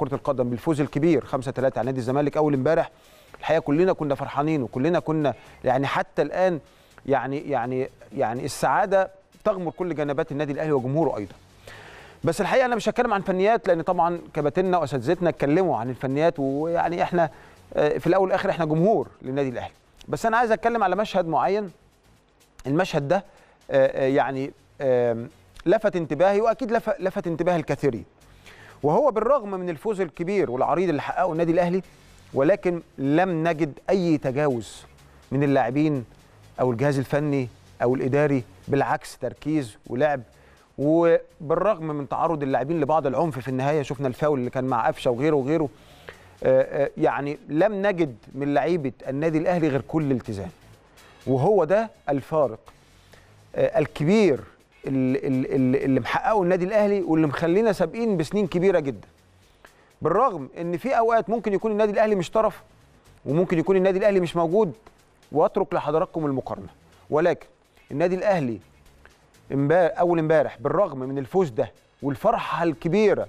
كره القدم بالفوز الكبير 5 3 على نادي الزمالك اول امبارح الحقيقه كلنا كنا فرحانين وكلنا كنا يعني حتى الان يعني يعني يعني السعاده تغمر كل جنبات النادي الاهلي وجمهوره ايضا بس الحقيقه انا مش هتكلم عن فنيات لان طبعا كباتننا واساتذتنا اتكلموا عن الفنيات ويعني احنا آه، في الاول والاخر احنا جمهور للنادي الاهلي بس انا عايز اتكلم على مشهد معين المشهد ده آه، آه، يعني لفت انتباهي واكيد لفت انتباه الكثيرين وهو بالرغم من الفوز الكبير والعريض اللي حققه النادي الاهلي ولكن لم نجد اي تجاوز من اللاعبين او الجهاز الفني او الاداري بالعكس تركيز ولعب وبالرغم من تعرض اللاعبين لبعض العنف في النهايه شفنا الفاول اللي كان مع قفشه وغيره وغيره آه، آه، يعني لم نجد من لعيبه النادي الاهلي غير كل التزام وهو ده الفارق آه، الكبير اللي, اللي محققه النادي الاهلي واللي مخلينا سابقين بسنين كبيره جدا بالرغم ان في اوقات ممكن يكون النادي الاهلي مش طرف وممكن يكون النادي الاهلي مش موجود واترك لحضراتكم المقارنه ولكن النادي الاهلي امبارح اول امبارح بالرغم من الفوز ده والفرحه الكبيره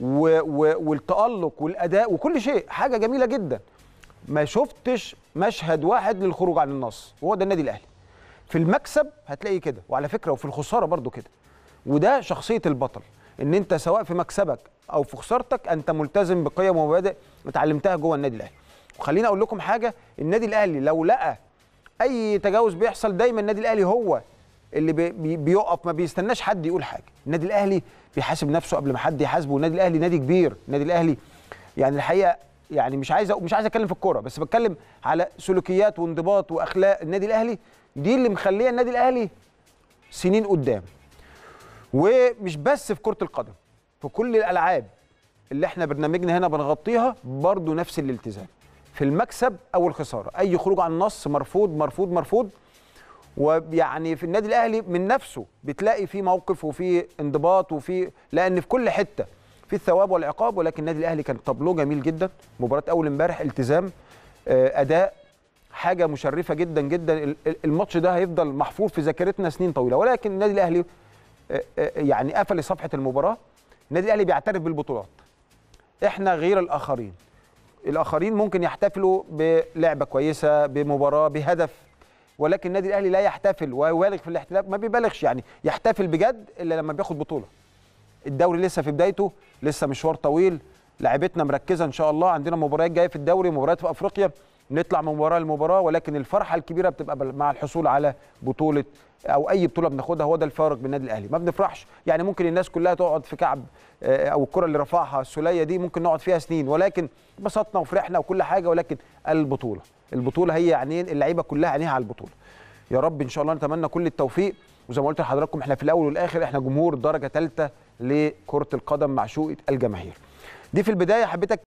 و و والتالق والاداء وكل شيء حاجه جميله جدا ما شفتش مشهد واحد للخروج عن النص وهو ده النادي الاهلي في المكسب هتلاقي كده وعلى فكره وفي الخساره برضو كده وده شخصيه البطل ان انت سواء في مكسبك او في خسارتك انت ملتزم بقيم ومبادئ اتعلمتها جوه النادي الاهلي وخليني اقول لكم حاجه النادي الاهلي لو لقى اي تجاوز بيحصل دايما النادي الاهلي هو اللي بيقف ما بيستناش حد يقول حاجه النادي الاهلي بيحاسب نفسه قبل ما حد يحاسبه النادي الاهلي نادي كبير النادي الاهلي يعني الحقيقه يعني مش عايز مش عايز اتكلم في الكوره بس بتكلم على سلوكيات وانضباط واخلاق النادي الاهلي دي اللي مخليه النادي الاهلي سنين قدام ومش بس في كره القدم في كل الالعاب اللي احنا برنامجنا هنا بنغطيها برضو نفس الالتزام في المكسب او الخساره اي خروج عن النص مرفوض مرفوض مرفوض ويعني في النادي الاهلي من نفسه بتلاقي في موقف وفي انضباط وفي لان في كل حته في الثواب والعقاب ولكن النادي الاهلي كان طابلوه جميل جدا مباراه اول امبارح التزام آه، اداء حاجه مشرفه جدا جدا الماتش ده هيفضل محفور في ذاكرتنا سنين طويله ولكن النادي الاهلي آه، آه، يعني قفل صفحه المباراه النادي الاهلي بيعترف بالبطولات احنا غير الاخرين الاخرين ممكن يحتفلوا بلعبه كويسه بمباراه بهدف ولكن النادي الاهلي لا يحتفل ويبالغ في الاحتفال ما بيبالغش يعني يحتفل بجد الا لما بياخد بطوله الدوري لسه في بدايته لسه مشوار طويل لعيبتنا مركزه ان شاء الله عندنا مباريات جايه في الدوري مباريات في افريقيا نطلع من مباراه لمباراه ولكن الفرحه الكبيره بتبقى مع الحصول على بطوله او اي بطوله بناخدها هو ده الفارق بالنادي النادي الاهلي ما بنفرحش يعني ممكن الناس كلها تقعد في كعب آه، او الكره اللي رفعها السليه دي ممكن نقعد فيها سنين ولكن انبسطنا وفرحنا وكل حاجه ولكن البطوله البطوله هي عينين اللعيبه كلها عينيها على البطوله يا رب ان شاء الله نتمنى كل التوفيق وزي ما قلت لحضراتكم احنا في الاول والاخر احنا جمهور درجه ثالثه لكره القدم معشوقه الجماهير دي في البدايه حبيت